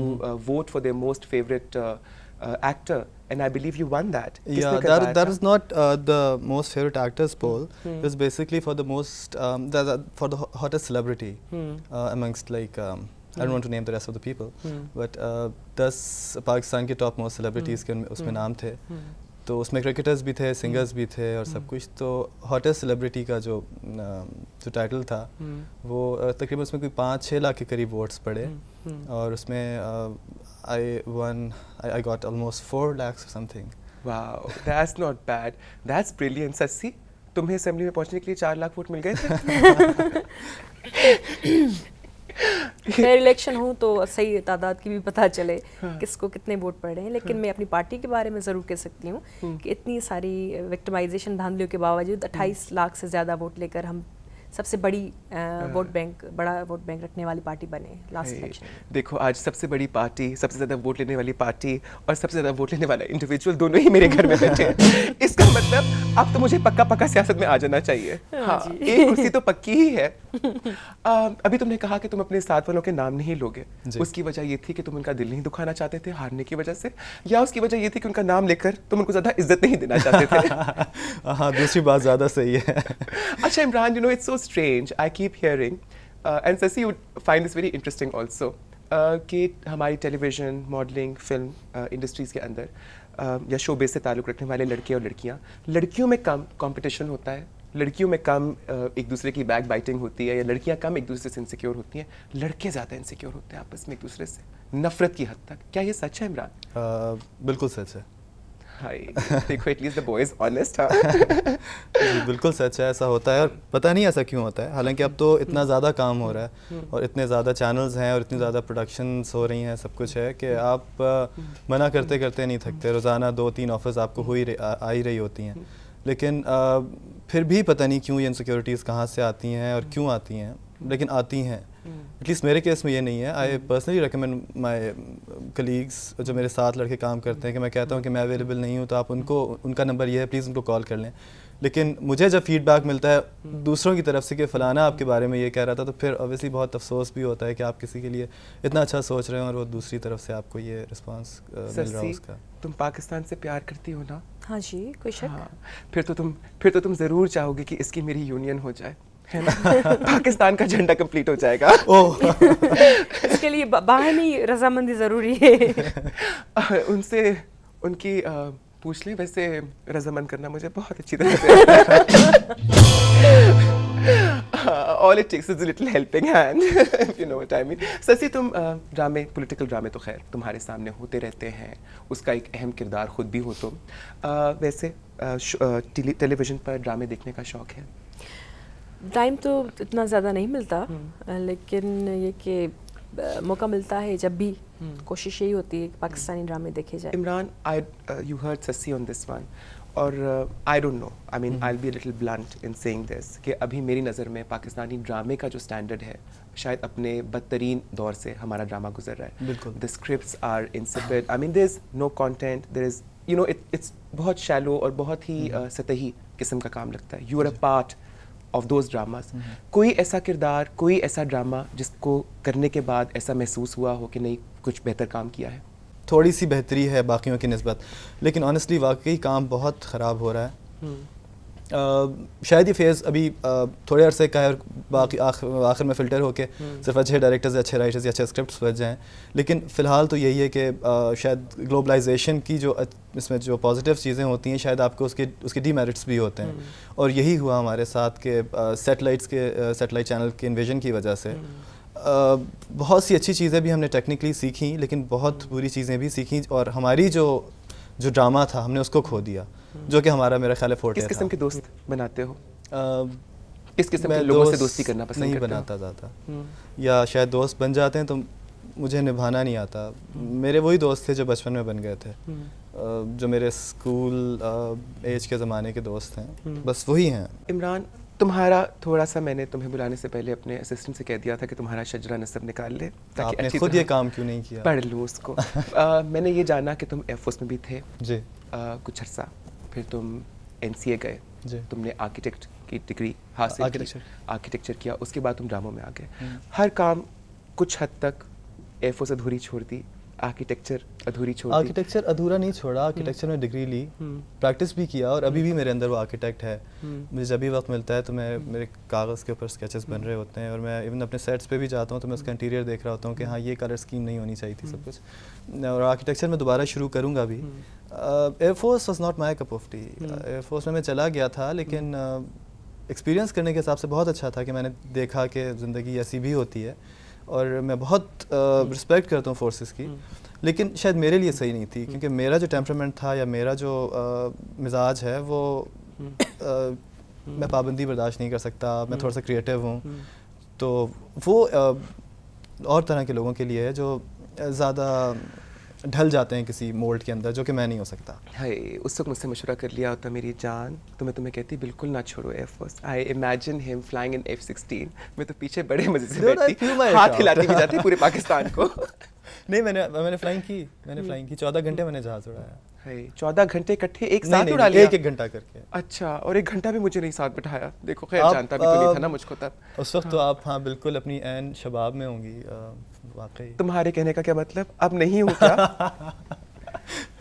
vote for their most favourite actor and I believe you won that. yeah, that, that is not uh, the most favorite actors poll. Hmm. hmm. It's basically for the most um, the, the, for the hottest celebrity hmm. uh, amongst like. Um, I don't hmm. want to name the rest of the people, hmm. but दस uh, Pakistan's top most celebrities can. के उसमें नाम थे तो उसमें cricketers भी थे singers भी थे और सब कुछ तो हॉटेस्ट सेलिब्रिटी का जो um, जो टाइटल था वो uh, तकरीबन उसमें कोई पाँच छः लाख के करीब वोट्स पड़े और उसमें uh, I won, I, I got almost four lakhs or something. Wow, that's not bad. That's brilliant, Sassi. तुम्हें असेंबली में पहुंचने के लिए चार लाख वोट मिल गए थे इलेक्शन हूँ तो सही तादाद की भी पता चले हाँ। किसको कितने वोट पड़ रहे हैं लेकिन हाँ। मैं अपनी पार्टी के बारे में ज़रूर कह सकती हूँ हम्म। कि इतनी सारी विक्टिमाइजेशन धांधलियों के बावजूद 28 हम्म। लाख से ज़्यादा वोट लेकर हम सबसे बड़ी हाँ। वोट बैंक बड़ा वोट बैंक रखने वाली पार्टी बने लास्ट इलेक्शन देखो आज सबसे बड़ी पार्टी सबसे ज़्यादा वोट लेने वाली पार्टी और सबसे ज़्यादा वोट लेने वाला इंडिविजुअल दोनों ही मेरे घर में बैठे इसका मतलब अब तो मुझे पक्का पक्का सियासत में आ जाना चाहिए हाँ, हाँ एक कुर्सी तो पक्की ही है आ, अभी तुमने कहा कि तुम अपने साथ वालों के नाम नहीं लोगे उसकी वजह ये थी कि तुम उनका दिल नहीं दुखाना चाहते थे हारने की वजह से या उसकी वजह ये थी कि उनका नाम लेकर तुम उनको ज़्यादा इज्जत नहीं देना चाहते थे हाँ दूसरी बात ज़्यादा सही है अच्छा Imran you know it's so strange. I keep hearing, uh, and Sasi, would find this very interesting also, uh, कि हमारी टेलीविज़न मॉडलिंग फिल्म इंडस्ट्रीज़ के अंदर uh, या शोबे से ताल्लुक़ रखने वाले लड़के और लड़कियाँ लड़कियों में कम कंपटीशन होता है लड़कियों में कम uh, एक दूसरे की बैक बाइटिंग होती है या लड़कियां कम एक दूसरे से इनसिक्योर होती हैं लड़के ज़्यादा इनसिक्योर होते हैं आपस में एक दूसरे से नफ़रत की हद तक क्या ये सच है इमरान uh, बिल्कुल सच है देखो एटलीस्ट द बॉयज ऑनेस्ट हां बिल्कुल सच है ऐसा होता है और पता नहीं ऐसा क्यों होता है हालांकि अब तो इतना हम्म। ज़्यादा काम हो रहा है हम्म। और इतने ज़्यादा चैनल्स हैं और इतनी ज़्यादा प्रोडक्शंस हो रही हैं सब कुछ है कि हम्म। आप मना करते करते नहीं थकते रोज़ाना दो तीन ऑफर्स आपको हो ही आ ही रही होती हैं लेकिन फिर भी पता नहीं क्यों ये इनसिक्योरिटीज़ कहाँ से आती हैं और क्यों आती हैं लेकिन आती हैं एटलीस्ट मेरे केस में ये नहीं है I personally recommend my colleagues जो मेरे साथ लड़के काम करते हैं कि मैं कहता हूँ कि मैं अवेलेबल नहीं हूँ तो आप उनको उनका नंबर ये है प्लीज़ उनको कॉल कर लें लेकिन मुझे जब फीडबैक मिलता है दूसरों की तरफ से कि फ़लाना आपके बारे में ये कह रहा था तो फिर ऑब्वियसली बहुत अफसोस भी होता है कि आप किसी के लिए इतना अच्छा सोच रहे हैं और वो दूसरी तरफ से आपको ये रिस्पॉन्स मिल रहा है उसका तुम पाकिस्तान से प्यार करती हो ना हाँ जी कोई शक हाँ, फिर तो तुम फिर तो तुम ज़रूर चाहोगे कि इसकी मेरी यूनियन हो जाए पाकिस्तान का झंडा कंप्लीट हो जाएगा इसके लिए बाहमी रजामंदी ज़रूरी है उनसे उनकी पूछ ली वैसे रजामंद करना मुझे बहुत अच्छी तरह से all it takes is little helping hand you know what I mean Sassi तुम ड्रामे पॉलिटिकल ड्रामे तो खैर तुम्हारे सामने होते रहते हैं उसका एक अहम किरदार खुद भी हो तुम वैसे टेलीविज़न पर ड्रामे देखने का शौक़ है टाइम तो इतना ज़्यादा नहीं मिलता हम्म। लेकिन ये कि मौका मिलता है जब भी हम्म। कोशिश यही होती है पाकिस्तानी ड्रामे देखे जाए Imran I you heard Sassi on this one और I don't know I mean I be little blunt in saying this कि अभी मेरी नज़र में पाकिस्तानी ड्रामे का जो स्टैंडर्ड है शायद अपने बदतरीन दौर से हमारा ड्रामा गुजर रहा है the script are in I mean there is no content there is you know it's बहुत शैलो और बहुत ही हम्म। uh, सतही किस्म का काम लगता है you are a part of those dramas कोई ऐसा किरदार कोई ऐसा ड्रामा जिसको करने के बाद ऐसा महसूस हुआ हो कि नहीं कुछ बेहतर काम किया है थोड़ी सी बेहतरी है बाकियों की नस्बत लेकिन ऑनेस्टली वाकई काम बहुत ख़राब हो रहा है हम्म। शायद ये फेज़ अभी थोड़े अरसे का है और बाकी आखिर में फ़िल्टर होके हम्म। सिर्फ अच्छे डायरेक्टर्स अच्छे राइटर्स या अच्छे स्क्रिप्ट बच जाएँ लेकिन फ़िलहाल तो यही है कि शायद ग्लोबलाइजेशन की जो इसमें जो पॉजिटिव चीज़ें होती हैं शायद आपको उसके उसके डीमेरिट्स भी होते हैं हम्म। और यही हुआ हमारे साथ के सेटेलाइट्स के सेटेलाइट चैनल के इन्वेजन की वजह से हम्म। बहुत सी अच्छी चीज़ें भी हमने टेक्निकली सीखी लेकिन बहुत बुरी चीज़ें भी सीखी और हमारी जो जो ड्रामा था हमने उसको खो दिया जो कि हमारा मेरा ख्याल है फोर्ट किस किस्म के दोस्त बनाते हो किस किस्म के लोगों से दोस्ती करना पसंद नहीं बनाता ज़्यादा हम्म। या शायद दोस्त बन जाते हैं तो मुझे निभाना नहीं आता मेरे वही दोस्त थे जो बचपन में बन गए थे हम्म। जो मेरे स्कूल एज के ज़माने के दोस्त हैं हम्म। बस वही हैं इमरान तुम्हारा थोड़ा सा मैंने तुम्हें बुलाने से पहले अपने असिस्टेंट से कह दिया था कि तुम्हारा शजरा नसब निकाल ले ताकि आपने खुद ये काम क्यों नहीं किया पढ़ लो उसको आ, मैंने ये जाना कि तुम एफ में भी थे जी आ, कुछ अरसा फिर तुम एन गए तुमने आर्किटेक्ट की डिग्री हासिल आर्किटेक्चर आर्किटेक्चर किया उसके बाद तुम ड्रामों में आ गए हम्म। हर काम कुछ हद तक एफ ओ से अधूरी छोड़ दी आर्किटेक्चर अधूरी छोड़ी आर्किटेक्चर अधूरा नहीं छोड़ा आर्किटेक्चर हम्म। में डिग्री ली प्रैक्टिस हम्म। भी किया और अभी भी हम्म। मेरे अंदर वो आर्किटेक्ट है मुझे जब भी वक्त मिलता है तो मैं मेरे कागज़ के ऊपर स्केचेस बन रहे होते हैं और मैं इवन अपने सेट्स पे भी जाता हूँ तो मैं उसका इंटीरियर देख रहा होता हूँ कि हाँ ये कलर स्कीम नहीं होनी चाहिए थी सब कुछ और आर्किटेक्चर मैं दोबारा शुरू करूँगा भी air force was not my cup of tea air force में मैं चला गया था लेकिन एक्सपीरियंस करने के हिसाब से बहुत अच्छा था कि मैंने देखा कि ज़िंदगी ऐसी भी होती है और मैं बहुत रिस्पेक्ट हम्म। करता हूँ फोर्सेस की हम्म। लेकिन शायद मेरे लिए सही नहीं थी हम्म। क्योंकि मेरा जो टेम्परामेंट था या मेरा जो मिजाज है वो मैं पाबंदी बर्दाश्त नहीं कर सकता मैं थोड़ा सा क्रिएटिव हूँ तो वो और तरह के लोगों के लिए है जो ज़्यादा ढल जाते हैं किसी मोल्ड के अंदर जो कि मैं नहीं हो सकता हाय उस वक्त मुझसे मशवरा कर लिया होता मेरी जान तो मैं तुम्हें कहती बिल्कुल ना छोड़ो air force I imagine him flying in F sixteen मैं तो पीछे बड़े मजे से बैठती हाथ हिलाती भी जाती पूरे पाकिस्तान को नहीं मैंने मैंने फ्लाइंग की मैंने फ्लाइंग की चौदह घंटे मैंने जहाज उड़ाया चौदह घंटे इकट्ठे एक साथ उड़ा लिया एक एक घंटा करके अच्छा और एक घंटा भी मुझे नहीं साथ बिठाया देखो खैर जानता भी तो नहीं था ना मुझको तब उस वक्त तो हाँ। आप हाँ बिल्कुल अपनी एन शबाब में होंगी वाकई तुम्हारे कहने का क्या मतलब अब नहीं होता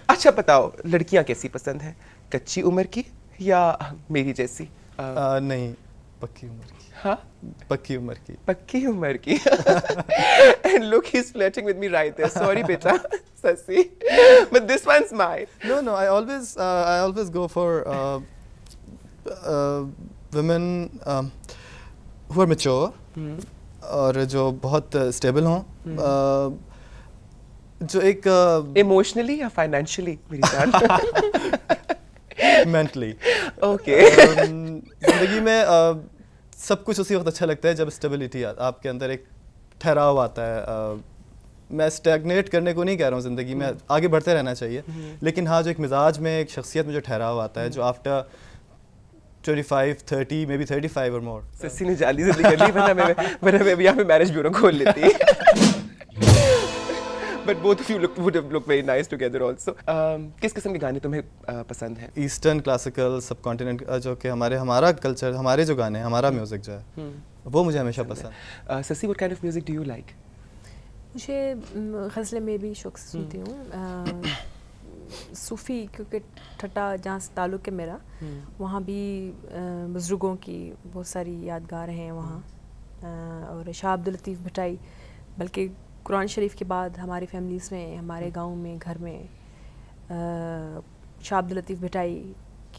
अच्छा बताओ लड़कियां कैसी पसंद है कच्ची उम्र की या मेरी जैसी आ, आ, नहीं पक्की उम्र की हाँ पक्की उम्र की पक्की उम्र की and look he is flirting with me right there sorry बेटा Sassi but this one is mine no no I always I always go for women who are mature और जो बहुत स्टेबल हों जो hmm. uh, एक इमोशनली uh, या financially मेरी mentally okay um, जिंदगी में uh, सब कुछ उसी वक्त अच्छा लगता है जब स्टेबिलिटी आपके अंदर एक ठहराव आता है uh, मैं स्टैगनेट करने को नहीं कह रहा हूँ ज़िंदगी में hmm. आगे बढ़ते रहना चाहिए hmm. लेकिन हाँ जो एक मिजाज में एक शख्सियत में जो ठहराव आता है जो आफ्टर 25 30 मे बी 35 और मोर सस्सी ने जाली से ली यहाँ पे मैरिज ब्यूरो खोल लेती but both of you look would look very nice together also किस किस्म के गाने तुम्हें uh, पसंद हैं ईस्टर्न क्लासिकल सब कॉन्टिनेंट जो कि हमारे हमारा कल्चर हमारे जो गाने हमारा म्यूजिक hmm. जो है hmm. वो मुझे हमेशा पसंद है Sassi what kind of music do you like मुझे गज़लें में भी शौक सुनती hmm. हूँ uh, सूफ़ी क्योंकि ठटा जहाँ से ताल्लुक़ है मेरा वहाँ भी uh, बुज़ुर्गों की बहुत सारी यादगार हैं वहाँ और शाह अब्दुल लतीफ़ भटाई बल्कि कुरान शरीफ के बाद हमारे फैमिलीज़ में हमारे गांव में घर में शाह लतीफ़ भिटाई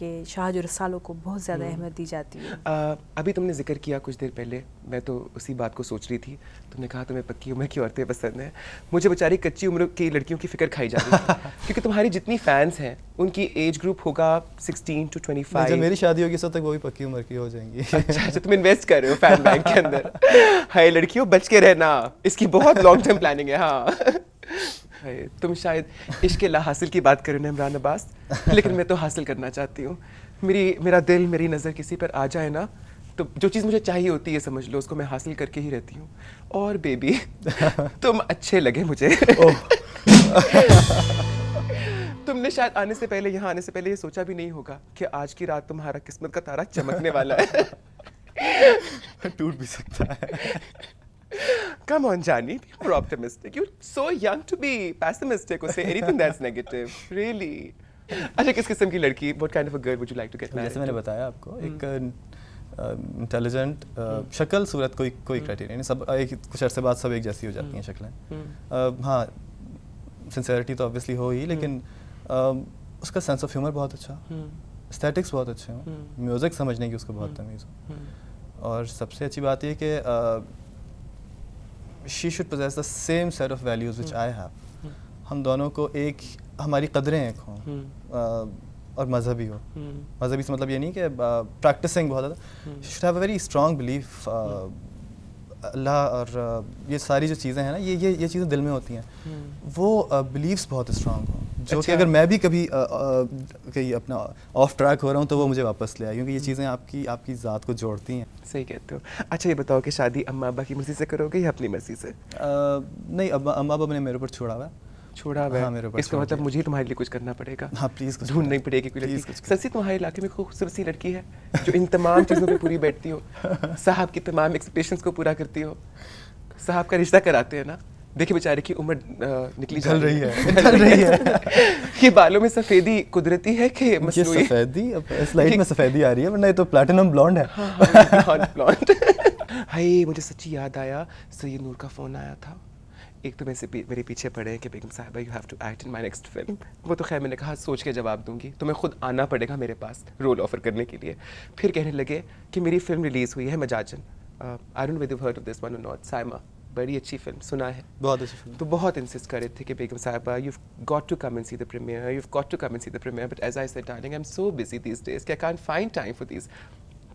के जो रसालों को बहुत ज़्यादा हम्म। अहमियत दी जाती है आ, अभी तुमने जिक्र किया कुछ देर पहले मैं तो उसी बात को सोच रही थी तुमने कहा तुम्हें पक्की उम्र की औरतें पसंद हैं मुझे बेचारी कच्ची उम्र की लड़कियों की फिक्र खाई जा है क्योंकि तुम्हारी जितनी फैंस हैं उनकी एज ग्रुप होगा सिक्सटीन टू ट्वेंटी फाइव मेरी शादी होगी तक वो भी पक्की उम्र की हो जाएंगी अच्छा, अच्छा तुम इन्वेस्ट कर रहे हो फैन बैंक के अंदर हाई लड़कियों बच के रहना इसकी बहुत लॉन्ग टर्म प्लानिंग है हाँ तुम शायद इश्क ला हासिल की बात करो ना इमरान अब्बास लेकिन मैं तो हासिल करना चाहती हूँ मेरी मेरा दिल मेरी नज़र किसी पर आ जाए ना तो जो चीज़ मुझे चाहिए होती है समझ लो उसको मैं हासिल करके ही रहती हूँ और बेबी तुम अच्छे लगे मुझे तुमने शायद आने से पहले यहाँ आने से पहले ये सोचा भी नहीं होगा कि आज की रात तुम्हारा किस्मत का तारा चमकने वाला है टूट भी सकता है Come on, Jani, be more optimistic. You're so young to be pessimistic or say anything that's negative. Really. अच्छा किस किस्म की लड़की what kind of a girl would you like to get जैसे मैंने बताया आपको hmm. एक इंटेलिजेंट hmm. शक्ल सूरत कोई कोई क्राइटेरिया hmm. नहीं सब एक कुछ अरसे बाद सब एक जैसी हो जाती हैं शक्लें हाँ सिंसेरिटी तो ऑब्वियसली हो ही लेकिन उसका सेंस ऑफ ह्यूमर बहुत अच्छा एस्थेटिक्स बहुत अच्छे हों म्यूज़िक समझने की उसको बहुत तमीज़ हो और सबसे अच्छी बात यह कि she should possess the same set of values which I have हम दोनों को एक हमारी कदरें एक हों hmm. और मजहबी हो hmm. मजहबी से मतलब ये नहीं कि प्रैक्टिसिंग बहुत ज़्यादा should hmm. Have a very strong belief Allah और ये सारी जो चीज़ें हैं ना ये ये ये चीज़ें दिल में होती हैं हम्म। वो बिलीव्स बहुत स्ट्रांग हों जो अच्छा। कि अगर मैं भी कभी कहीं अपना ऑफ ट्रैक हो रहा हूँ तो वो मुझे वापस ले आए क्योंकि ये हम्म। चीज़ें आपकी आपकी ज़ात को जोड़ती हैं सही कहते हो अच्छा ये बताओ कि शादी अम्मा अबा की मर्ज़ी से करोगे या अपनी मर्ज़ी से आ, नहीं अम्मा अम्मा अबा ने मेरे ऊपर छोड़ा हुआ है छोड़ा हुआ हाँ, मेरे इसका मतलब मुझे तुम्हारे लिए कुछ करना पड़ेगा हाँ प्लीज़ ढूंढनी पड़ेगी कोई लड़की सरसी तुम्हारे इलाके में खूबसूरत सी लड़की है जो इन तमाम चीज़ों पर पूरी बैठती हो साहब की तमाम एक्सपेक्टेशंस को पूरा करती हो साहब का रिश्ता कराते हैं ना देखिए बेचारे की उम्र निकली जा रही है चल रही है कि बालों में सफेदी कुदरती है कि मसनूई सफेदी अब स्लाइड में सफेदी आ रही है वरना ये तो प्लैटिनम ब्लॉन्ड है हाँ, ब्लॉन्ड हाँ, हाँ, हाँ, हाय मुझे सच्ची याद आया सैयद नूर का फोन आया था एक तो वैसे मेरे पीछे पड़े हैं कि बेगम साहबा you have to act in my next film वो तो खैर मैंने कहा सोच के जवाब दूंगी तुम्हें तो खुद आना पड़ेगा मेरे पास रोल ऑफर करने के लिए फिर कहने लगे कि मेरी फिल्म रिलीज़ हुई है मजाजन I don't have heard of this one not Saima बड़ी अच्छी फिल्म सुना है बहुत अच्छी फिल्म तो बहुत इंसिस्ट कर रहे थे कि बेगम साहबा you got to come and see the premiere you got to come and see the premiere but as I I am so busy these days I can find time for this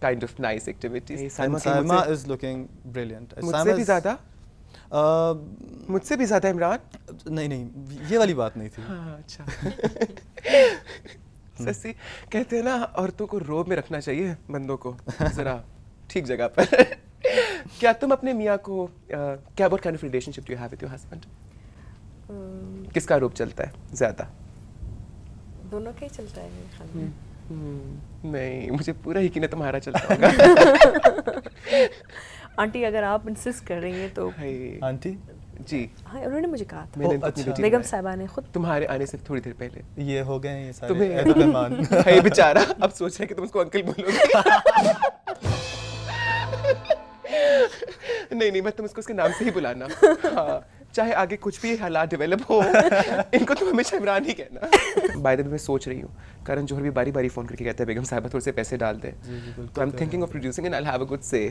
kind of nice activities Saima is looking brilliant मुझसे भी ज़्यादा मुझसे भी ज़्यादा इमरान नहीं नहीं ये वाली बात नहीं थी हाँ अच्छा सस्ती कहते हैं ना औरतों को रोब में रखना चाहिए बंदों को ज़रा ठीक जगह पर क्या तुम अपने मियाँ को क्या बोर्ड kind of relationship you have with your husband किसका रूप चलता है ज़्यादा दोनों का ही चलता है मेरे ख्याल में हम्म, हम्म, नहीं मुझे पूरा यकीन है तुम्हारा चलता होगा आंटी अगर आप इंसिस्ट कर रही हैं तो आंटी जी हाँ उन्होंने मुझे कहा था तो अच्छा। बेगम साहबा ने खुद तुम्हारे आने से थोड़ी देर पहले ये हो गए ये सारे तुम्हें मेहमान है बेचारा अब सोच रहे है कि तुम उसको अंकल बोलोगे नहीं नहीं मैं तुम उसको उसके नाम से ही बुलाना हाँ चाहे आगे कुछ भी हालात डेवलप हो इनको तो हमेशा इमरान ही कहना बाय द वे मैं सोच रही हूँ करण जोहर भी बारी बारी फ़ोन करके कहते हैं बेगम साहब थोड़े से पैसे डाल दें तो I am thinking of producing and I have a good say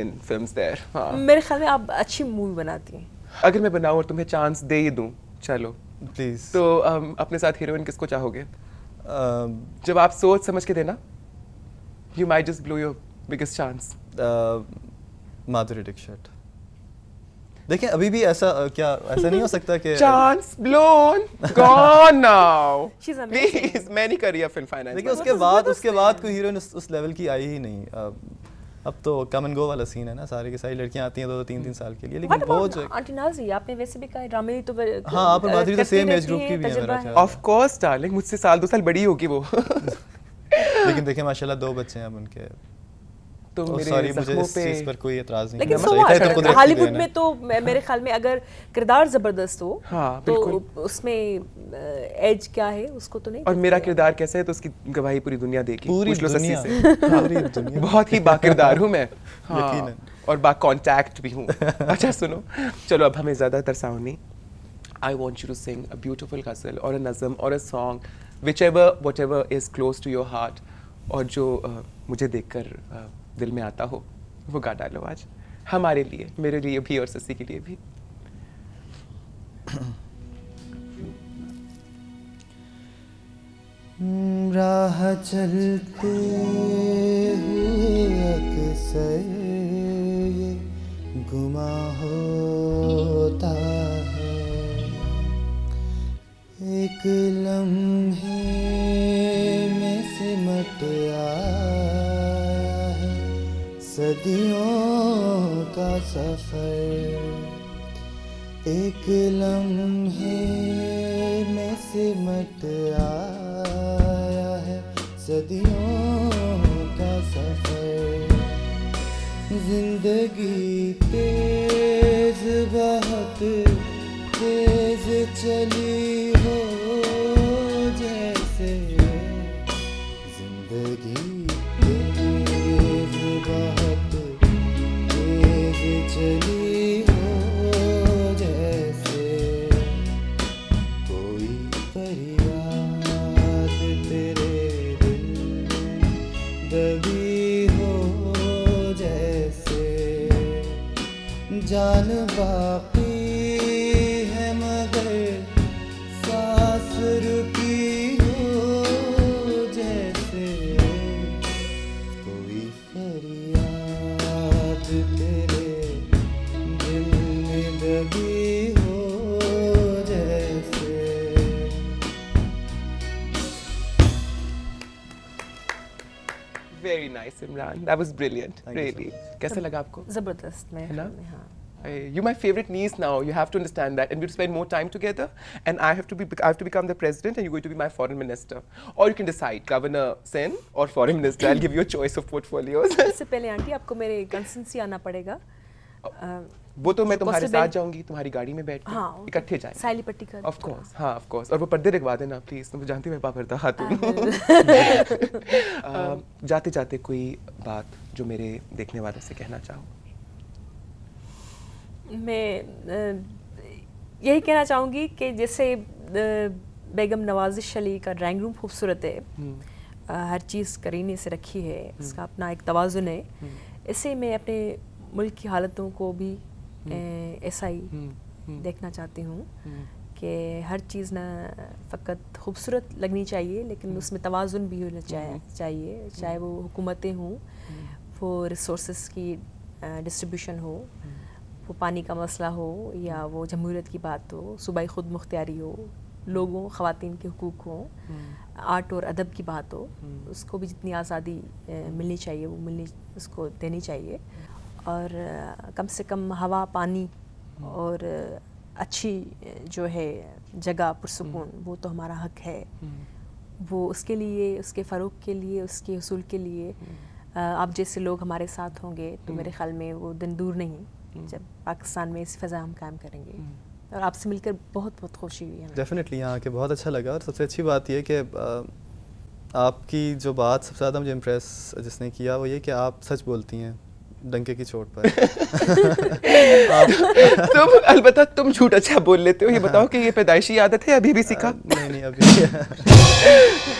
in films there मेरे ख्याल में आप अच्छी मूवी बनाती हैं अगर मैं बनाऊँ और तुम्हें चांस दे ही दूँ चलो प्लीज़ तो um, अपने साथ हीरोइन किसको चाहोगे um, जब आप सोच समझ के देना you my just blow your biggest chance Madhuri Dixit देखिए अभी भी ऐसा क्या ऐसा नहीं हो सकता कि chance blown gone now please मैं नहीं कर रही फिल्म फाइनेंस देखिए उसके तो बाद उसके बाद कोई हीरोइन उस लेवल की आई ही नहीं अब तो कम एंड गो वाला सीन है ना सारे की सारी लड़कियां आती हैं दो दो तीन तीन साल के लिए लेकिन वो जो आंटी नाजी आपने वैसे भी कहा ड्रामे तो हां आप माधुरी तो सेम एज ग्रुप की भी है मेरा ख्याल ऑफ कोर्स डार्लिंग मुझसे साल दो साल बड़ी होगी वो लेकिन देखिए माशाल्लाह दो बच्चे हैं अब उनके तो oh, मेरे sorry, मुझे पर कोई एतराज नहीं लेकिन हॉलीवुड तो में तो मेरे ख्याल में अगर किरदार जबरदस्त हो हाँ, तो उसमें एज क्या है उसको तो नहीं और मेरा किरदार कैसा है तो उसकी गवाही पूरी दुनिया देगी पूरी दुनिया से हाँ। बहुत ही बाकिरदार हूँ मैं हाँ। और बा कॉन्टैक्ट भी हूँ अच्छा सुनो चलो अब हमें ज़्यादा तरसाओ नहीं I want you to sing a beautiful ghazal और अ नज़म और a song whichever whatever is close to your heart और जो uh, मुझे देखकर uh, दिल में आता हो वो गा डालो आज हमारे लिए मेरे लिए भी और ससी के लिए भी राह चलते गुमा होता है एक लम्हे में सिमट आ सदियों का सफर एक लम्हे में सिमट आया है सदियों का सफर जिंदगी तेज बहुत तेज चली बाकी है मगर सांस रुकी हो जैसे हो जैसे very nice Imran that brilliant कैसे लगा आपको जबरदस्त मैं हाँ you're my favorite niece now. You have to understand that, and we'll spend more time together. And I have to be, I have to become the president, and you're going to be my foreign minister. Or you can decide, Governor Sen or foreign minister. I'll give you a choice of portfolios. Of इससे पहले aunty आपको मेरे कंसल्सी आना पड़ेगा. वो तो मैं तुम्हारे साथ जाऊंगी तुम्हारी गाड़ी में बैठ हाँ, इकट्ठे जाए साइली पट्टी कर ऑफ कोर्स हाँ ऑफ कोर्स और वो पर्दे दिखवा देना प्लीज तुम जानती मैं पापरदा खातून जाते जाते कोई बात जो मेरे देखने वालों से कहना चाहो मैं यही कहना चाहूँगी कि जैसे बेगम नवाजिश अली का ड्राइंग रूम खूबसूरत है हम्म। हर चीज़ करीने से रखी है उसका हम्म। अपना एक तोज़ुन है हम्म। इससे मैं अपने मुल्क की हालतों को भी ऐसा ही देखना चाहती हूँ कि हर चीज़ ना फ़कत खूबसूरत लगनी चाहिए लेकिन उसमें तोज़ुन भी होना चाहिए चाहे वो हुकूमतें हों वो रिसोर्स की डिस्ट्रीब्यूशन हो वो पानी का मसला हो या वो जमहूरियत की बात हो सुबह खुद मुख्तियारी हो लोगों खातन के हकूक़ हों हम्म। आर्ट और अदब की बात हो हम्म। उसको भी जितनी आज़ादी मिलनी चाहिए वो मिलनी उसको देनी चाहिए और कम से कम हवा पानी हम्म। और अच्छी जो है जगह पुरसकून वो तो हमारा हक है वो उसके लिए उसके फ़रोग के लिए उसके हसूल के लिए आप जैसे लोग हमारे साथ होंगे तो मेरे ख्याल में वो दिन दूर नहीं हम्म। जब पाकिस्तान में इस फ़ज़ा हम कायम करेंगे हम्म। और आपसे मिलकर बहुत बहुत खुशी हुई है डेफिनेटली यहाँ आके बहुत अच्छा लगा और सबसे अच्छी बात यह कि आपकी जो बात सबसे ज़्यादा मुझे इम्प्रेस जिसने किया वो ये कि आप सच बोलती हैं डंके की चोट पर तुम अलबत् तुम झूठ अच्छा बोल लेते हो ये बताओ कि ये पैदाइशी आदत है अभी भी सीखा नहीं नहीं अभी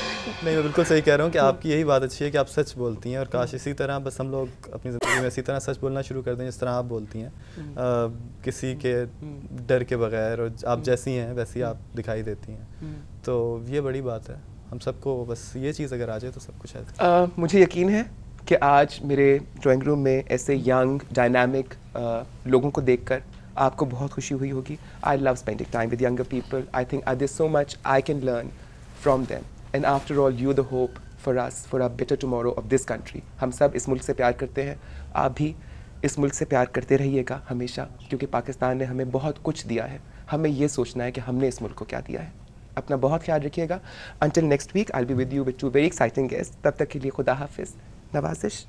नहीं मैं बिल्कुल सही कह रहा हूँ कि आपकी यही बात अच्छी है कि आप सच बोलती हैं और काश इसी तरह बस हम लोग अपनी ज़िंदगी में इसी तरह सच बोलना शुरू कर दें जिस तरह आप बोलती हैं हम्म। किसी के हम्म। डर के बगैर और आप हम्म। जैसी हैं वैसी आप दिखाई देती हैं तो ये बड़ी बात है हम सबको बस ये चीज़ अगर आ जाए तो सब कुछ है मुझे यकीन है कि आज मेरे ड्राइंग रूम में ऐसे यंग डायनामिक लोगों को कर आपको बहुत खुशी हुई होगी I love spending time with younger people I think I this so much I can learn from them and after all you the hope for us for a better tomorrow of this country हम सब इस मुल्क से प्यार करते हैं आप भी इस मुल्क से प्यार करते रहिएगा हमेशा क्योंकि पाकिस्तान ने हमें बहुत कुछ दिया है हमें ये सोचना है कि हमने इस मुल्क को क्या दिया है अपना बहुत ख्याल रखिएगा until next week I be with you with two very exciting guest तब तक के लिए खुदा हाफिज़ नवाजिश